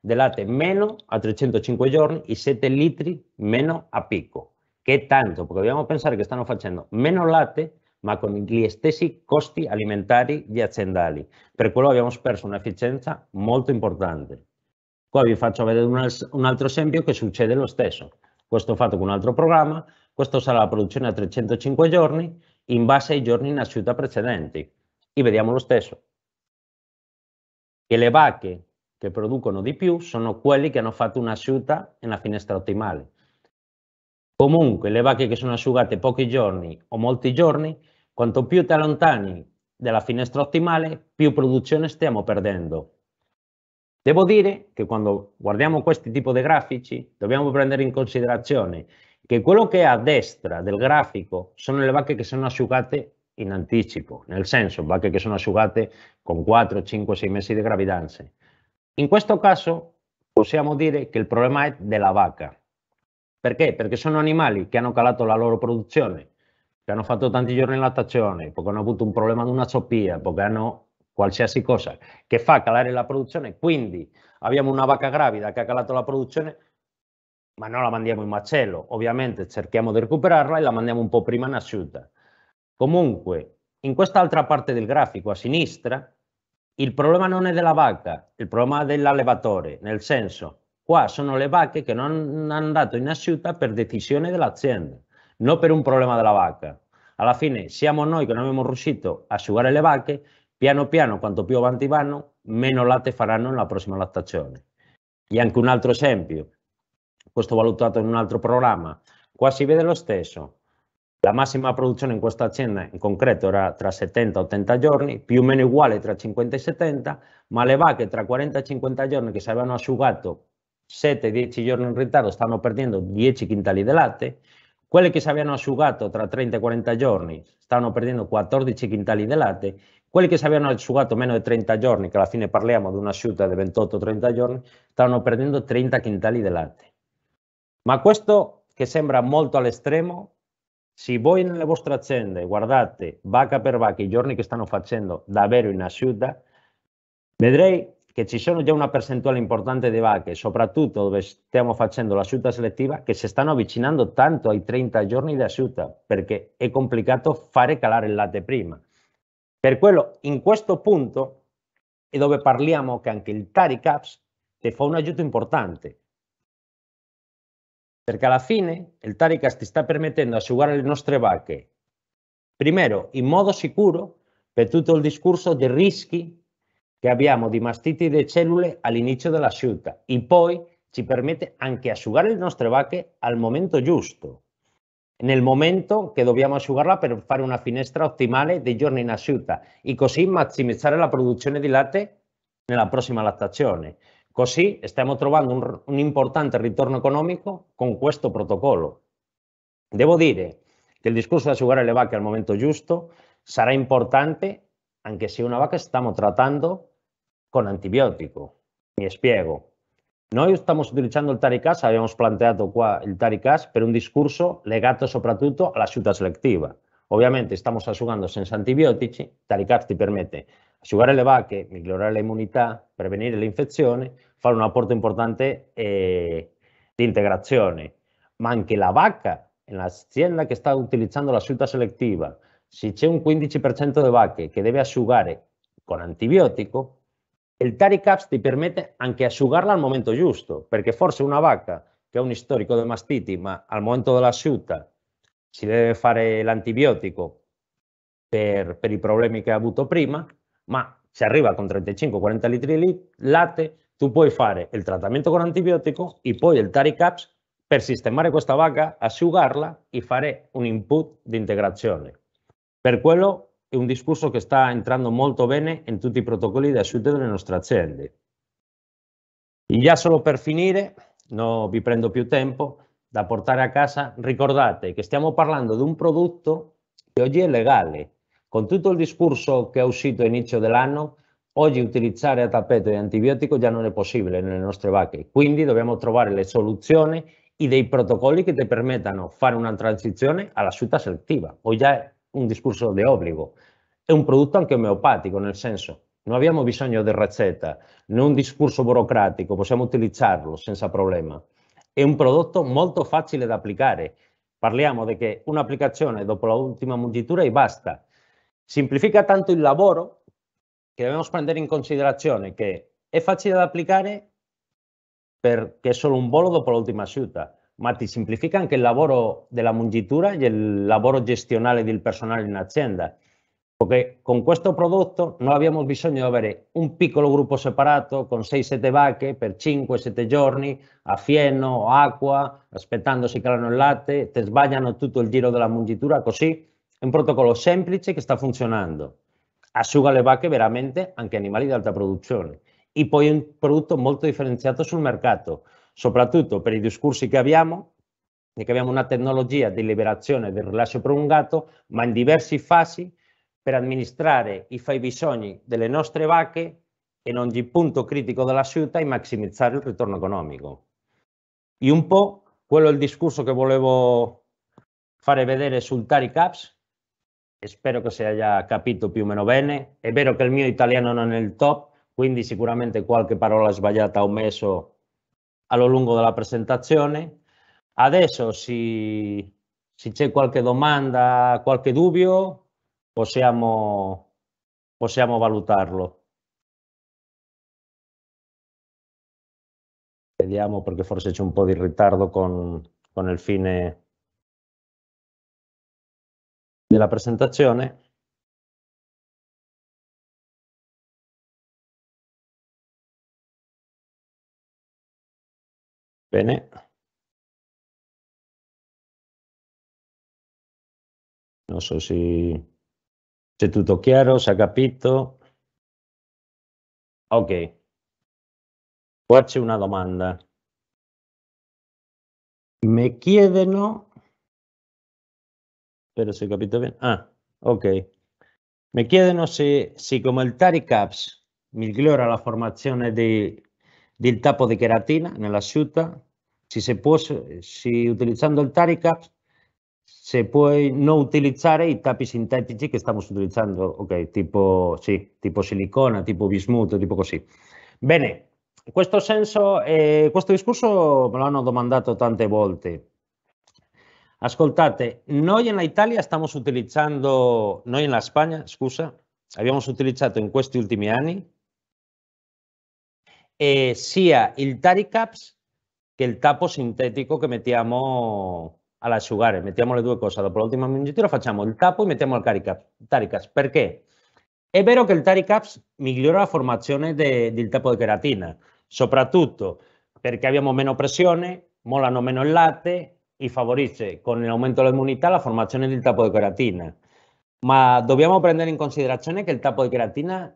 di latte meno a 305 giorni e 7 litri meno a picco. Che tanto? Perché dobbiamo pensare che stanno facendo meno latte ma con gli stessi costi alimentari e aziendali. Per quello abbiamo perso un'efficienza molto importante. Qua vi faccio vedere un altro esempio che succede lo stesso. Questo fatto con un altro programma, questo sarà la produzione a 305 giorni in base ai giorni in asciutta precedenti. E vediamo lo stesso che le vacche che producono di più sono quelle che hanno fatto un'asciutta nella finestra ottimale. Comunque, le vacche che sono asciugate pochi giorni o molti giorni, quanto più ti allontani dalla finestra ottimale, più produzione stiamo perdendo. Devo dire che quando guardiamo questi tipi di grafici dobbiamo prendere in considerazione che quello che è a destra del grafico sono le vacche che sono asciugate in anticipo, nel senso vacche che sono asciugate con 4, 5, 6 mesi di gravidanza. In questo caso possiamo dire che il problema è della vacca. Perché? Perché sono animali che hanno calato la loro produzione, che hanno fatto tanti giorni in lattazione, perché hanno avuto un problema di una zoppia, perché hanno qualsiasi cosa che fa calare la produzione. Quindi abbiamo una vacca gravida che ha calato la produzione, ma non la mandiamo in macello. Ovviamente cerchiamo di recuperarla e la mandiamo un po' prima in asciutta. Comunque, in quest'altra parte del grafico a sinistra, il problema non è della vacca, il problema è dell'allevatore, nel senso, qua sono le vacche che non hanno andato in asciutta per decisione dell'azienda, non per un problema della vacca. Alla fine siamo noi che non abbiamo riuscito a asciugare le vacche, piano piano quanto più avanti vanno, meno latte faranno nella prossima lattazione. E anche un altro esempio, questo valutato in un altro programma, qua si vede lo stesso, la massima produzione in questa azienda in concreto era tra 70 e 80 giorni, più o meno uguale tra 50 e 70, ma le vacche tra 40 e 50 giorni che si avevano asciugato 7-10 giorni in ritardo stanno perdendo 10 quintali di latte, quelle che si avevano asciugato tra 30 e 40 giorni stanno perdendo 14 quintali di latte, quelle che si avevano asciugato meno di 30 giorni, che alla fine parliamo di una asciutta di 28-30 giorni, stanno perdendo 30 quintali di latte. Ma questo che sembra molto all'estremo se voi nelle vostre aziende guardate vacca per vacca i giorni che stanno facendo davvero in asciutta, vedrei che ci sono già una percentuale importante di vacche, soprattutto dove stiamo facendo l'asciutta selettiva, che si stanno avvicinando tanto ai 30 giorni di asciutta, perché è complicato fare calare il latte prima. Per quello, in questo punto, è dove parliamo che anche il Taricaps ti fa un aiuto importante, perché alla fine il Taricas ti sta permettendo di asciugare le nostre vacche, primero in modo sicuro, per tutto il discorso dei rischi che abbiamo di mastiti di cellule all'inizio della sciuta e poi ci permette anche asciugare le nostre vacche al momento giusto, nel momento che dobbiamo asciugarla per fare una finestra ottimale dei giorni in asciutta e così massimizzare la produzione di latte nella prossima lattazione. Così estamos trovando un, importante retorno económico con questo protocolo. Debo dire que el discurso de asugar el vacche al momento justo será importante aunque si una vaca estamos tratando con antibiótico. Mi spiego. Noi estamos utilizando el Taricas, habíamos planteado qua el Taricas per un discurso legato soprattutto alla ciuta selettiva. Ovviamente stiamo asciugando senza antibiotici, Taricas te permite asciugare le vacche, migliorare l'immunità, prevenire le infezioni, fare un apporto importante eh, di integrazione. Ma anche la vacca, l'azienda che sta utilizzando la scelta selettiva, se c'è un 15% di vacche che deve asciugare con antibiotico, il Taricaps ti permette anche asciugarla al momento giusto, perché forse una vacca che ha un storico di mastiti, ma al momento dell'asciutta si deve fare l'antibiotico per, per i problemi che ha avuto prima, ma se arriva con 35-40 litri di latte, tu puoi fare il trattamento con antibiotico e poi il Taricaps per sistemare questa vacca, asciugarla e fare un input di integrazione. Per quello è un discorso che sta entrando molto bene in tutti i protocolli di asciutto delle nostre aziende. E già solo per finire, non vi prendo più tempo, da portare a casa, ricordate che stiamo parlando di un prodotto che oggi è legale, con tutto il discorso che è uscito all'inizio dell'anno, oggi utilizzare a tappeto di antibiotico già non è possibile nelle nostre vacche, quindi dobbiamo trovare le soluzioni e dei protocolli che ti permettano di fare una transizione alla suita selettiva, o già è un discorso di obbligo. È un prodotto anche omeopatico, nel senso non abbiamo bisogno di ricetta, né un discorso burocratico, possiamo utilizzarlo senza problema. È un prodotto molto facile da applicare. Parliamo di che un'applicazione dopo l'ultima mungitura e basta. Simplifica tanto il lavoro che dobbiamo prendere in considerazione che è facile da applicare perché è solo un volo dopo l'ultima asciutta, ma ti semplifica anche il lavoro della mungitura e il lavoro gestionale del personale in azienda. Perché con questo prodotto non abbiamo bisogno di avere un piccolo gruppo separato con 6-7 vacche per 5-7 giorni a fieno, acqua, aspettando si calano il latte, te sbagliano tutto il giro della mungitura così è un protocollo semplice che sta funzionando. Asciuga le vacche veramente anche animali di alta produzione e poi è un prodotto molto differenziato sul mercato, soprattutto per i discorsi che abbiamo che abbiamo una tecnologia di liberazione del rilascio prolungato, ma in diverse fasi per amministrare i bisogni delle nostre vacche in ogni punto critico della città e maximizzare il ritorno economico. E un po' quello è il discorso che volevo fare vedere sul Tari Caps, Spero che si haya capito più o meno bene. È vero che il mio italiano non è il top, quindi sicuramente qualche parola sbagliata ho messo a lungo della presentazione. Adesso se c'è qualche domanda, qualche dubbio, possiamo, possiamo valutarlo. Vediamo perché forse c'è un po' di ritardo con, con il fine della presentazione Bene. Non so se è tutto chiaro, si è capito. Ok. Qua c'è una domanda. Mi chiedono Pero si capito bene. Ah, ok. Mi chiedono se, siccome Caps migliora la formazione di, del tappo di cheratina nell'asciutta, se se utilizzando il Taricaps se puoi non utilizzare i tappi sintetici che stiamo utilizzando, ok, tipo, sì, tipo silicona, tipo bismuto, tipo così. Bene, in questo senso, eh, questo discorso me l'hanno domandato tante volte. Ascoltate, noi in Italia stiamo utilizzando, noi in Spagna, scusa, abbiamo utilizzato in questi ultimi anni eh, sia il Taricaps che il tappo sintetico che mettiamo asciugare. mettiamo le due cose, dopo l'ultima mungitura facciamo il tappo e mettiamo il Taricaps. Perché? È vero che il Taricaps migliora la formazione de, del tappo di keratina, soprattutto perché abbiamo meno pressione, molano meno il latte, e favorisce con l'aumento dell'immunità la formazione del tapo di queratina. Ma dobbiamo prendere in considerazione che il tapo di creatina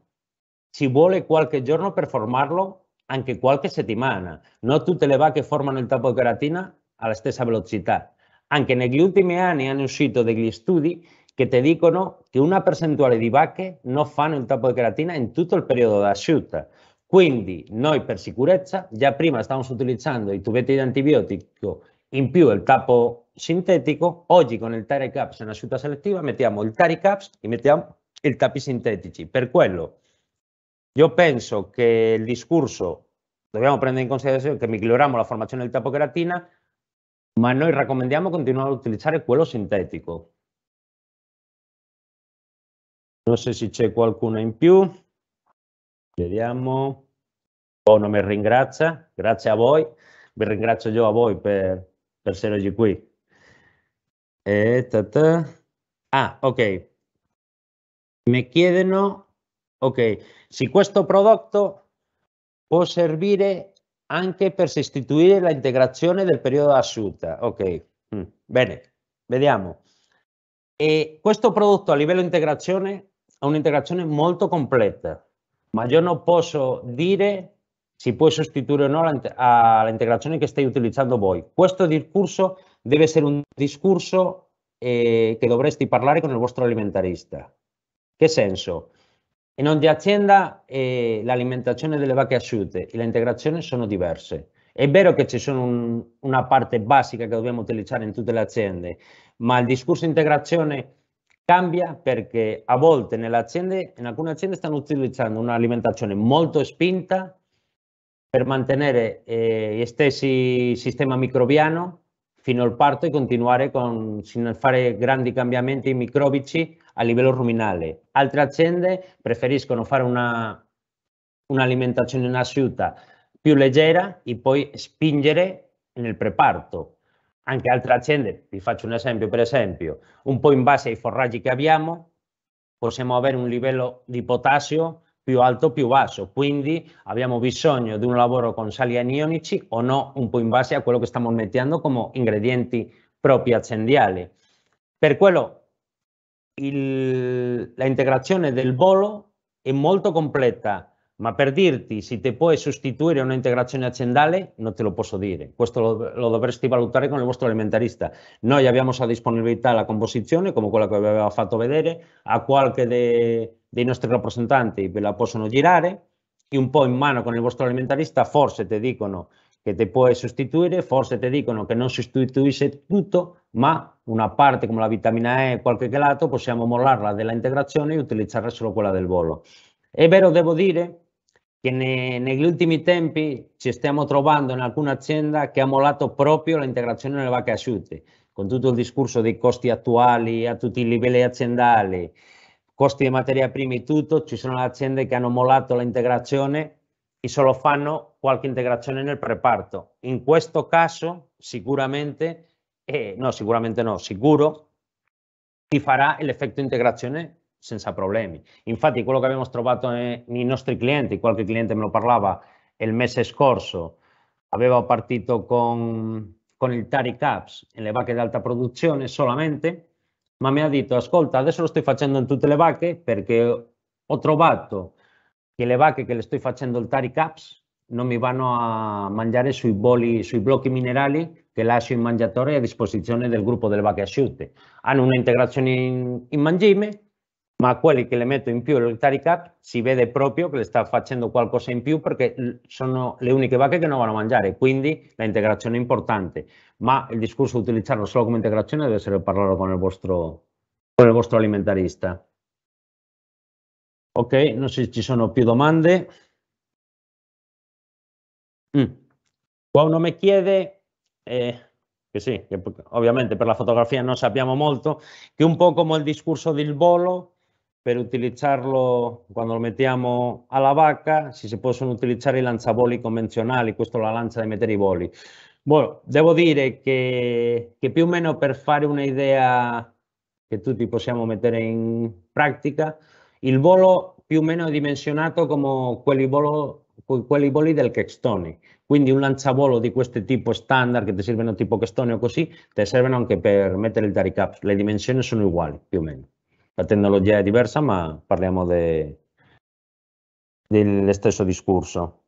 ci vuole qualche giorno per formarlo, anche qualche settimana. Non tutte le vacche formano il tapo di creatina alla stessa velocità. Anche negli ultimi anni hanno uscito degli studi che ti dicono che una percentuale di vacche non fanno il tapo di creatina in tutto il periodo d'asciutta. Quindi noi per sicurezza già prima stavamo utilizzando i tubetti di antibiotico in più il tappo sintetico, oggi con il Tire Caps in asciutta selettiva mettiamo il Tire Caps e mettiamo i tappi sintetici. Per quello io penso che il discorso dobbiamo prendere in considerazione che miglioriamo la formazione del tappo cheratina, ma noi raccomandiamo continuare a utilizzare quello sintetico. Non so se c'è qualcuno in più. Vediamo. Bono mi ringrazia, grazie a voi. Vi ringrazio io a voi per personaggi qui. Eh, ta ta. Ah, ok. Mi chiedono, ok, se questo prodotto può servire anche per sostituire la integrazione del periodo asciutta. Ok, mm, bene, vediamo. E questo prodotto a livello integrazione ha un'integrazione molto completa, ma io non posso dire si può sostituire o no all'integrazione che stai utilizzando voi. Questo discorso deve essere un discorso eh, che dovresti parlare con il vostro alimentarista. Che senso? In ogni azienda eh, l'alimentazione delle vacche asciutte e l'integrazione sono diverse. È vero che ci sono un, una parte basica che dobbiamo utilizzare in tutte le aziende, ma il discorso integrazione cambia perché a volte nelle aziende, in alcune aziende stanno utilizzando un'alimentazione molto spinta per mantenere eh, stessi sistema microbiano fino al parto e continuare con, sin fare grandi cambiamenti microbici a livello ruminale. Altre aziende preferiscono fare una, un'alimentazione in asciutta più leggera e poi spingere nel preparto. Anche altre aziende, vi faccio un esempio, per esempio, un po' in base ai forraggi che abbiamo, possiamo avere un livello di potassio più alto più basso, quindi abbiamo bisogno di un lavoro con sali anionici o no, un po' in base a quello che stiamo mettendo come ingredienti propri accendiali. Per quello la integrazione del volo è molto completa, ma per dirti se ti puoi sostituire una integrazione aziendale, non te lo posso dire. Questo lo, lo dovresti valutare con il vostro alimentarista. Noi abbiamo a disponibilità la composizione, come quella che vi aveva fatto vedere, a qualche de, dei nostri rappresentanti ve la possono girare, e un po' in mano con il vostro alimentarista, forse ti dicono che ti puoi sostituire, forse ti dicono che non sostituisce tutto, ma una parte come la vitamina E qualche gelato possiamo mollarla della integrazione e utilizzare solo quella del volo. È vero, devo dire, che ne, negli ultimi tempi ci stiamo trovando in alcune aziende che ha mollato proprio l'integrazione nelle vacche asciutte, con tutto il discorso dei costi attuali a tutti i livelli aziendali, costi di materia prima e tutto, ci sono aziende che hanno mollato l'integrazione e solo fanno qualche integrazione nel preparto. In questo caso sicuramente, eh, no sicuramente no, sicuro, ti farà l'effetto integrazione senza problemi. Infatti quello che abbiamo trovato eh, nei nostri clienti, qualche cliente me lo parlava il mese scorso, aveva partito con, con il Tari Caps le vacche di alta produzione solamente, ma mi ha detto ascolta adesso lo sto facendo in tutte le vacche perché ho trovato che le vacche che le sto facendo il Tari Caps non mi vanno a mangiare sui, boli, sui blocchi minerali che lascio in mangiatore a disposizione del gruppo delle vacche asciutte. Hanno un'integrazione in, in mangime ma quelli che le metto in più l'Hitari Cup si vede proprio che le sta facendo qualcosa in più perché sono le uniche vacche che non vanno a mangiare, quindi la integrazione è importante, ma il discorso di utilizzarlo solo come integrazione deve essere parlato con il vostro, con il vostro alimentarista. Ok, non so se ci sono più domande. Mm. Qua uno mi chiede, eh, che sì, che ovviamente per la fotografia non sappiamo molto, che un po' come il discorso del volo, per utilizzarlo quando lo mettiamo alla vacca, si possono utilizzare i lanciavoli convenzionali, questa è la lancia di mettere i voli. Bueno, devo dire che, che più o meno per fare un'idea che tutti possiamo mettere in pratica, il volo più o meno è dimensionato come quelli volo quelli voli del Kextoni. Quindi un lanciavolo di questo tipo standard che ti servono tipo Kextoni o così, ti servono anche per mettere il daricaps. Le dimensioni sono uguali, più o meno. La tecnologia è diversa, ma parliamo de, del stesso discorso.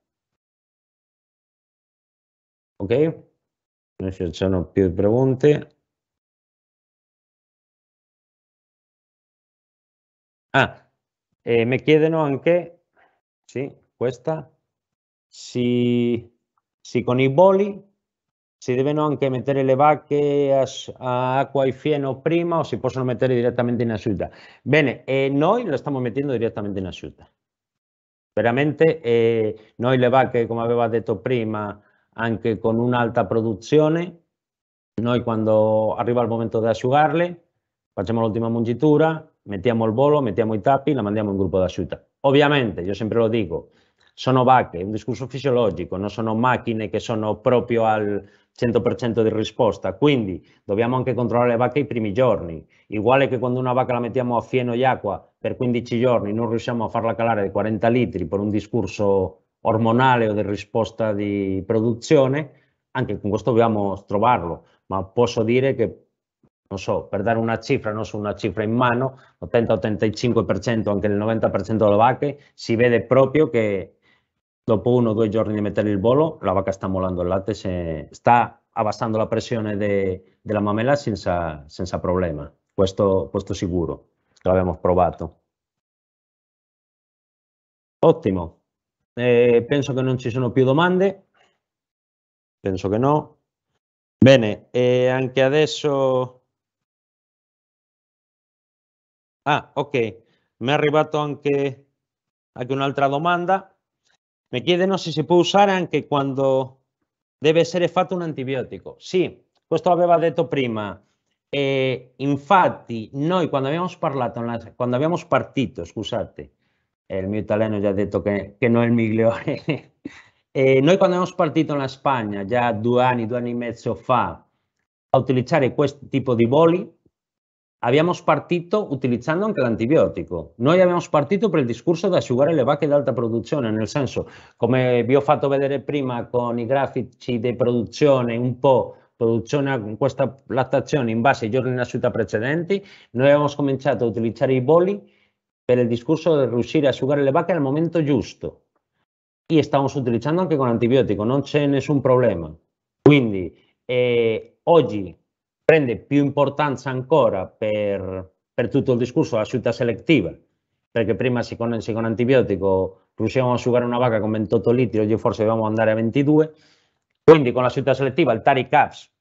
Ok? Non ci sono più domande. Ah, eh, mi chiedono anche, sì, questa, se, se con i voli si devono anche mettere le vacche a, a acqua e fieno prima o si possono mettere direttamente in asciutta. Bene, eh, noi lo stiamo mettendo direttamente in asciutta. Veramente eh, noi le vacche, come aveva detto prima, anche con un'alta produzione, noi quando arriva il momento di asciugarle, facciamo l'ultima mungitura, mettiamo il volo, mettiamo i tappi, la mandiamo in gruppo d'asciutta. Ovviamente, io sempre lo dico, sono vacche, è un discorso fisiologico, non sono macchine che sono proprio al, 100% di risposta, quindi dobbiamo anche controllare le vacche i primi giorni, uguale che quando una vacca la mettiamo a fieno di acqua per 15 giorni non riusciamo a farla calare di 40 litri per un discorso ormonale o di risposta di produzione, anche con questo dobbiamo trovarlo, ma posso dire che, non so, per dare una cifra, non so una cifra in mano, 80-85%, anche il 90% delle vacche, si vede proprio che dopo uno o due giorni di mettere il volo, la vacca sta molando il latte, se sta abbassando la pressione de, della mamella senza, senza problema, questo, questo sicuro, l'abbiamo provato. Ottimo, eh, penso che non ci sono più domande, penso che no. Bene, e anche adesso... Ah, ok, mi è arrivato anche, anche un'altra domanda. Mi chiedono se si può usare anche quando deve essere fatto un antibiotico. Sì, questo l'aveva detto prima. E eh, infatti, noi quando abbiamo, parlato, quando abbiamo partito, scusate, il mio italiano già ha detto che, che non è il migliore. eh, noi quando abbiamo partito in Spagna, già due anni, due anni e mezzo fa, a utilizzare questo tipo di voli, Abbiamo partito utilizzando anche l'antibiotico. Noi abbiamo partito per il discorso di asciugare le vacche di alta produzione, nel senso, come vi ho fatto vedere prima con i grafici di produzione un po' produzione con questa lattazione in base ai giorni di nascita precedenti, noi abbiamo cominciato a utilizzare i boli per il discorso di riuscire a asciugare le vacche al momento giusto e stiamo utilizzando anche con antibiotico, non c'è nessun problema. Quindi eh, oggi prende più importanza ancora per, per tutto il discorso della scelta selettiva, perché prima si con, se con antibiotico riuscivamo a sugare una vacca con 28 litri, oggi forse dobbiamo andare a 22, quindi con la scelta selettiva il Tari Caps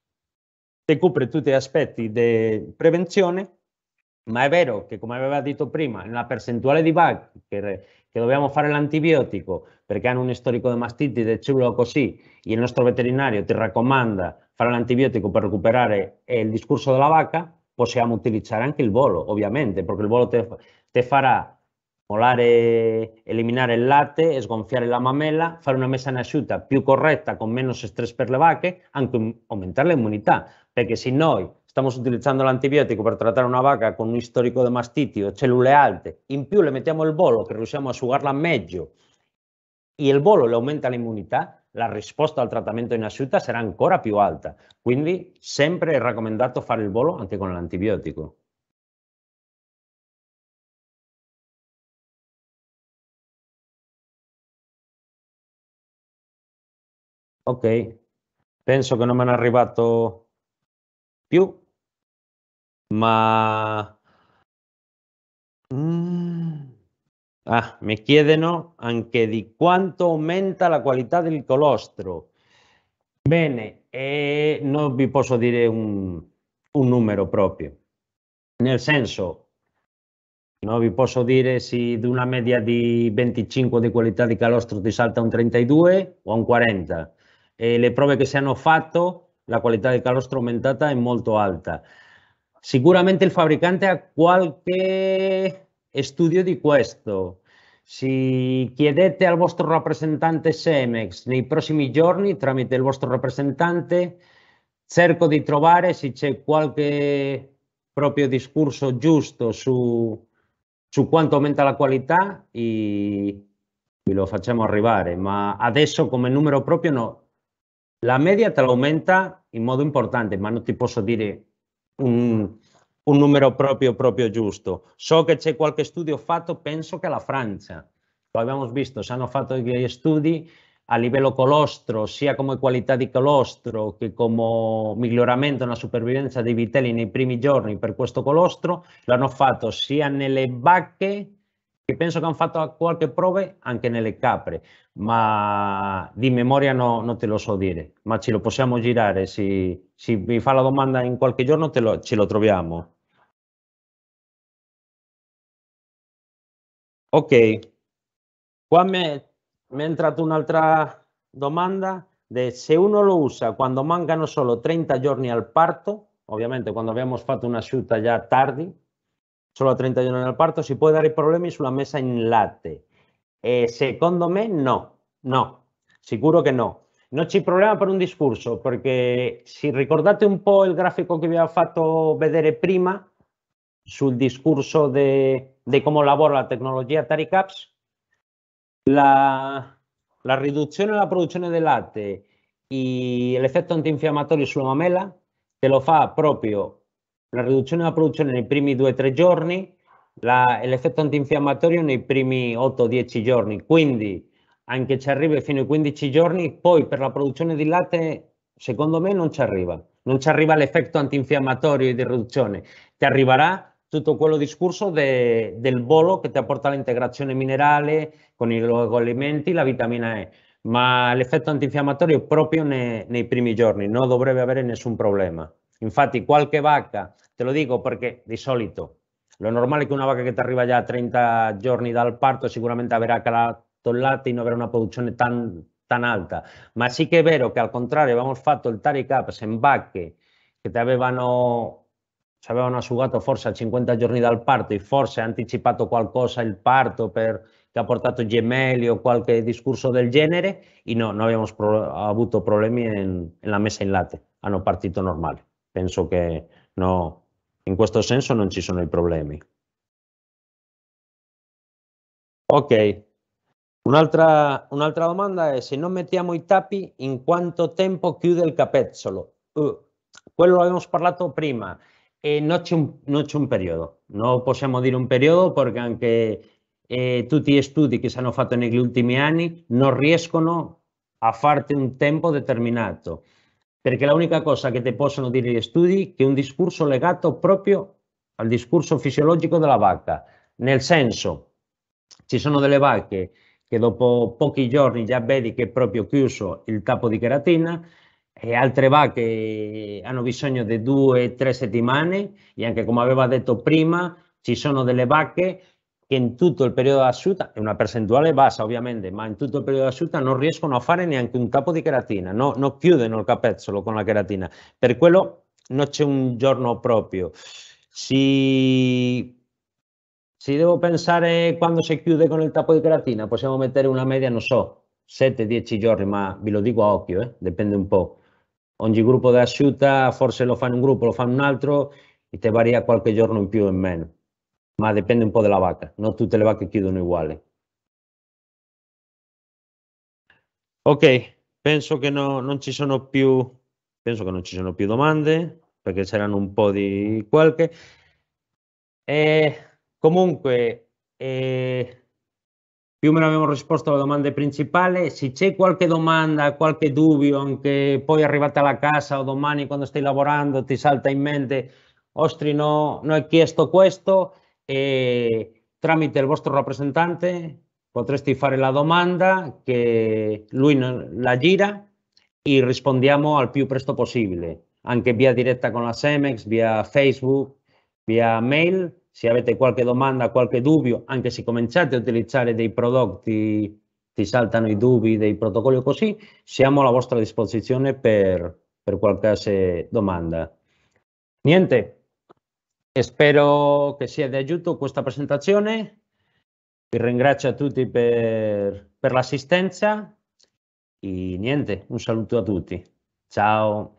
ti copre tutti gli aspetti di prevenzione, ma è vero che come aveva detto prima, nella percentuale di vacche che dobbiamo fare l'antibiotico perché hanno un istorico di mastiti, del cellula così, e il nostro veterinario ti raccomanda fare l'antibiotico per recuperare eh, il discorso della vacca, possiamo utilizzare anche il volo, ovviamente, perché il volo ti farà molare, eliminare il latte, sgonfiare la mamella, fare una messa in asciutta più corretta, con meno stress per le vacche, anche aumentare l'immunità, perché se noi estamos utilizando el antibiótico para tratar una vaca con un histórico de mastitio, cellule alte, en più le metemos el bolo que usamos a sugarla medio, y el bolo le aumenta la inmunidad, la respuesta al tratamiento in ciuta será ancora più alta. Quindi siempre es recomendado hacer el bolo anche con el antibiótico. Ok, penso que no me han arrivato più, ma... Mm. Ah, mi chiedono anche di quanto aumenta la qualità del colostro. Bene, eh, non vi posso dire un, un numero proprio, nel senso non vi posso dire se di una media di 25 di qualità di calostro ti salta un 32 o un 40. E le prove che si hanno fatto la qualità del calostro aumentata è molto alta. Sicuramente il fabbricante ha qualche studio di questo. Se chiedete al vostro rappresentante Semex nei prossimi giorni, tramite il vostro rappresentante, cerco di trovare se c'è qualche proprio discorso giusto su, su quanto aumenta la qualità e lo facciamo arrivare. Ma adesso come numero proprio no, la media te la aumenta in modo importante, ma non ti posso dire un, un numero proprio, proprio giusto. So che c'è qualche studio fatto, penso che la Francia, lo abbiamo visto, si hanno fatto degli studi a livello colostro, sia come qualità di colostro che come miglioramento nella supervivenza dei vitelli nei primi giorni per questo colostro, l'hanno fatto sia nelle bacche che penso che hanno fatto qualche prove anche nelle capre, ma di memoria no, non te lo so dire, ma ce lo possiamo girare, se, se mi fa la domanda in qualche giorno lo, ce lo troviamo. Ok, qua mi è, mi è entrata un'altra domanda, de, se uno lo usa quando mancano solo 30 giorni al parto, ovviamente quando abbiamo fatto una asciutta già tardi, solo a 31 en el parto, si puede el problema y sulla mesa mesa latte. Eh, secondo me no, no, seguro que no. No hay problema por un discurso, porque si recordate un poco el gráfico que había hecho vedere prima su discurso de cómo labora la tecnología Taricaps, la, la producción de late y el efecto antiinflamatorio en la mamela, te lo fa propio la riduzione della produzione nei primi 2-3 giorni, la, l'effetto antinfiammatorio nei primi 8-10 giorni, quindi anche ci arriva fino ai 15 giorni, poi per la produzione di latte secondo me non ci arriva, non ci arriva l'effetto antinfiammatorio e di riduzione, ti arriverà tutto quello discorso de, del bolo che ti apporta l'integrazione minerale con i alimenti, la vitamina E, ma l'effetto antinfiammatorio proprio ne, nei primi giorni, non dovrebbe avere nessun problema. Infatti qualche vacca, te lo dico perché di solito lo normale è che una vacca che ti arriva già a 30 giorni dal parto sicuramente avrà calato il latte e non avrà una produzione tan, tan alta, ma sì che è vero che al contrario abbiamo fatto il taric up in vacche che ti avevano ci avevano asciugato forse a 50 giorni dal parto e forse ha anticipato qualcosa il parto per, che ha portato gemelli o qualche discorso del genere e no, non abbiamo pro, avuto problemi nella messa in latte, hanno partito normale. Penso che no, in questo senso non ci sono i problemi. Ok, un'altra, un'altra domanda è se non mettiamo i tappi in quanto tempo chiude il capezzolo? Uh, quello l'abbiamo parlato prima e non c'è un, un, periodo, non possiamo dire un periodo perché anche eh, tutti gli studi che si hanno fatto negli ultimi anni non riescono a farti un tempo determinato perché l'unica cosa che ti possono dire gli studi è che è un discorso legato proprio al discorso fisiologico della vacca, nel senso ci sono delle vacche che dopo pochi giorni già vedi che è proprio chiuso il tappo di cheratina e altre vacche hanno bisogno di due o tre settimane e anche come aveva detto prima ci sono delle vacche che in tutto il periodo d'asciutta, è una percentuale bassa ovviamente, ma in tutto il periodo d'asciutta non riescono a fare neanche un capo di cheratina, no, non chiudono il capezzolo con la cheratina, per quello non c'è un giorno proprio. Si se devo pensare quando si chiude con il capo di cheratina, possiamo mettere una media, non so, 7-10 giorni, ma vi lo dico a occhio, eh? dipende un po'. Ogni gruppo d'asciutta, forse lo fa in un gruppo, lo fa in un altro, e te varia qualche giorno in più o in meno ma dipende un po' dalla vacca, non tutte le vacche chiudono uguali. Ok, penso che, no, non ci sono più, penso che non ci sono più domande, perché c'erano un po' di qualche. E comunque, eh, più o meno abbiamo risposto alla domanda principale. Se c'è qualche domanda, qualche dubbio, anche poi arrivata alla casa o domani quando stai lavorando ti salta in mente, ostri no, non ho chiesto questo, e tramite il vostro rappresentante potresti fare la domanda che lui la gira e rispondiamo al più presto possibile, anche via diretta con la Semex, via Facebook, via mail. Se avete qualche domanda, qualche dubbio, anche se cominciate a utilizzare dei prodotti, ti saltano i dubbi dei protocolli così, siamo alla vostra disposizione per, per qualsiasi domanda. Niente, Spero che sia di aiuto questa presentazione. Vi ringrazio a tutti per, per l'assistenza e niente, un saluto a tutti. Ciao.